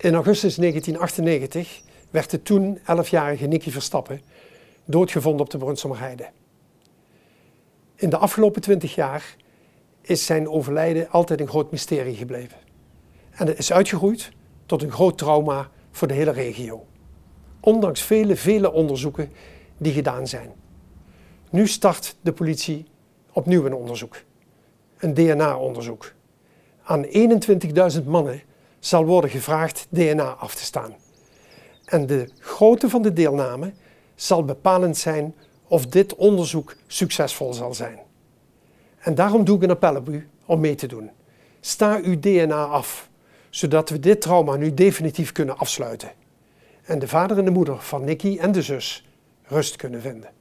In augustus 1998 werd de toen 11-jarige Nicky Verstappen doodgevonden op de Brunsommerheide. In de afgelopen 20 jaar is zijn overlijden altijd een groot mysterie gebleven. En het is uitgegroeid tot een groot trauma voor de hele regio. Ondanks vele, vele onderzoeken die gedaan zijn. Nu start de politie opnieuw een onderzoek. Een DNA-onderzoek. Aan 21.000 mannen zal worden gevraagd DNA af te staan. En de grootte van de deelname zal bepalend zijn of dit onderzoek succesvol zal zijn. En daarom doe ik een appel op u om mee te doen. Sta uw DNA af, zodat we dit trauma nu definitief kunnen afsluiten. En de vader en de moeder van Nicky en de zus rust kunnen vinden.